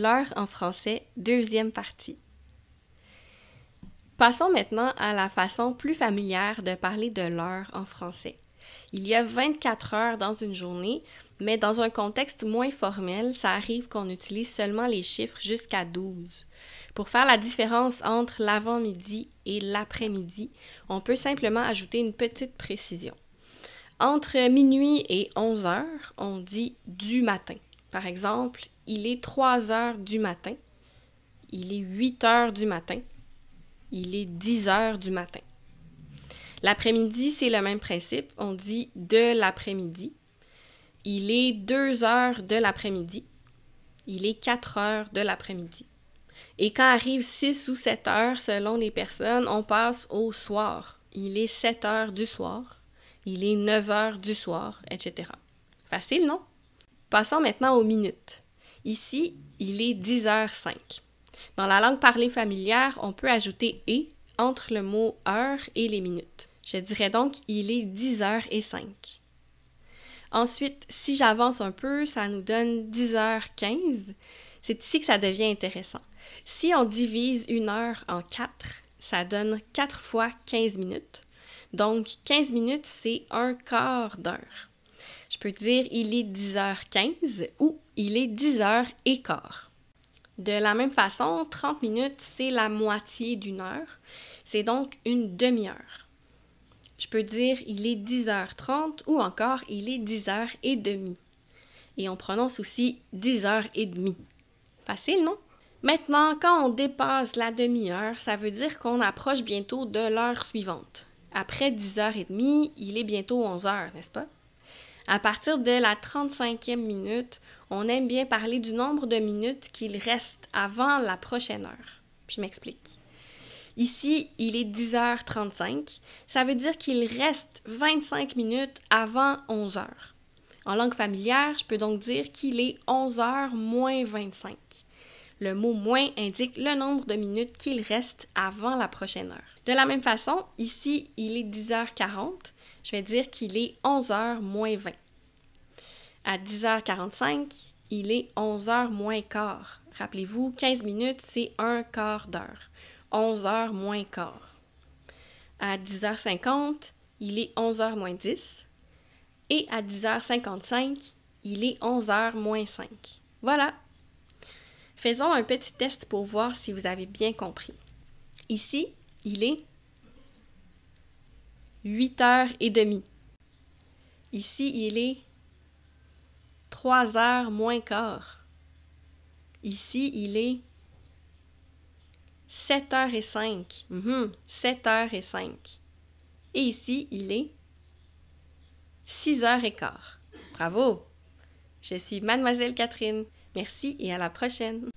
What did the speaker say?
L'heure en français, deuxième partie. Passons maintenant à la façon plus familière de parler de l'heure en français. Il y a 24 heures dans une journée, mais dans un contexte moins formel, ça arrive qu'on utilise seulement les chiffres jusqu'à 12. Pour faire la différence entre l'avant-midi et l'après-midi, on peut simplement ajouter une petite précision. Entre minuit et 11 heures, on dit du matin. Par exemple, il est 3 heures du matin, il est 8 heures du matin, il est 10 heures du matin. L'après-midi, c'est le même principe. On dit de l'après-midi. Il est 2 heures de l'après-midi. Il est 4 heures de l'après-midi. Et quand arrive 6 ou 7 heures, selon les personnes, on passe au soir. Il est 7 heures du soir. Il est 9 heures du soir, etc. Facile, non? Passons maintenant aux minutes. Ici, il est 10h05. Dans la langue parlée familière, on peut ajouter et entre le mot heure et les minutes. Je dirais donc il est 10h05. Ensuite, si j'avance un peu, ça nous donne 10h15. C'est ici que ça devient intéressant. Si on divise une heure en quatre, ça donne 4 fois 15 minutes. Donc 15 minutes, c'est un quart d'heure. Je peux dire il est 10h15 ou il est 10h15. De la même façon, 30 minutes, c'est la moitié d'une heure. C'est donc une demi-heure. Je peux dire il est 10h30 ou encore il est 10h30. Et on prononce aussi 10h30. Facile, non? Maintenant, quand on dépasse la demi-heure, ça veut dire qu'on approche bientôt de l'heure suivante. Après 10h30, il est bientôt 11h, n'est-ce pas? À partir de la 35e minute, on aime bien parler du nombre de minutes qu'il reste avant la prochaine heure. Je m'explique. Ici, il est 10h35. Ça veut dire qu'il reste 25 minutes avant 11h. En langue familière, je peux donc dire qu'il est 11h moins 25. Le mot moins indique le nombre de minutes qu'il reste avant la prochaine heure. De la même façon, ici, il est 10h40. Je vais dire qu'il est 11h moins 20. À 10h45, il est 11h moins quart. Rappelez-vous, 15 minutes, c'est un quart d'heure. 11h moins quart. À 10h50, il est 11h moins 10. Et à 10h55, il est 11h moins 5. Voilà, Faisons un petit test pour voir si vous avez bien compris. Ici, il est 8 h 30 Ici, il est 3 h moins quart. Ici, il est 7 h et 5. 7 h et Et ici, il est 6 h et Bravo! Je suis mademoiselle Catherine. Merci et à la prochaine!